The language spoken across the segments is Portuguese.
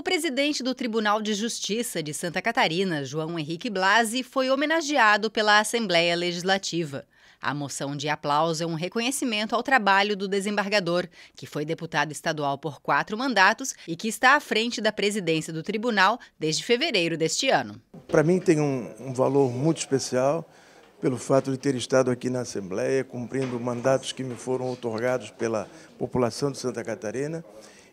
O presidente do Tribunal de Justiça de Santa Catarina, João Henrique Blasi, foi homenageado pela Assembleia Legislativa. A moção de aplauso é um reconhecimento ao trabalho do desembargador, que foi deputado estadual por quatro mandatos e que está à frente da presidência do tribunal desde fevereiro deste ano. Para mim tem um, um valor muito especial pelo fato de ter estado aqui na Assembleia, cumprindo mandatos que me foram otorgados pela população de Santa Catarina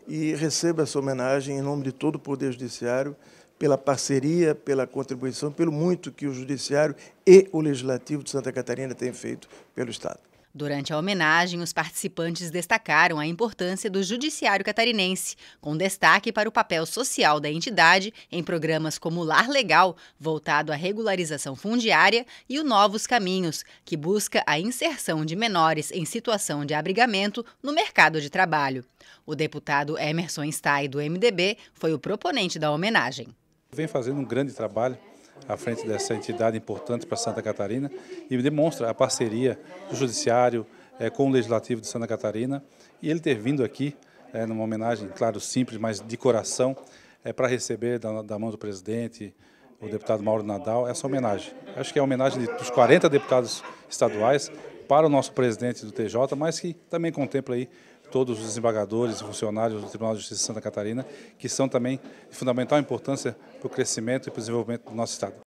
e recebo essa homenagem em nome de todo o Poder Judiciário pela parceria, pela contribuição, pelo muito que o Judiciário e o Legislativo de Santa Catarina têm feito pelo Estado. Durante a homenagem, os participantes destacaram a importância do judiciário catarinense, com destaque para o papel social da entidade em programas como Lar Legal, voltado à regularização fundiária, e o Novos Caminhos, que busca a inserção de menores em situação de abrigamento no mercado de trabalho. O deputado Emerson Stai do MDB, foi o proponente da homenagem. Vem fazendo um grande trabalho à frente dessa entidade importante para Santa Catarina e demonstra a parceria do Judiciário é, com o Legislativo de Santa Catarina. E ele ter vindo aqui, é, numa homenagem, claro, simples, mas de coração, é, para receber da, da mão do presidente, o deputado Mauro Nadal, essa homenagem. Acho que é a homenagem de, dos 40 deputados estaduais para o nosso presidente do TJ, mas que também contempla aí todos os desembargadores e funcionários do Tribunal de Justiça de Santa Catarina, que são também de fundamental importância para o crescimento e para o desenvolvimento do nosso Estado.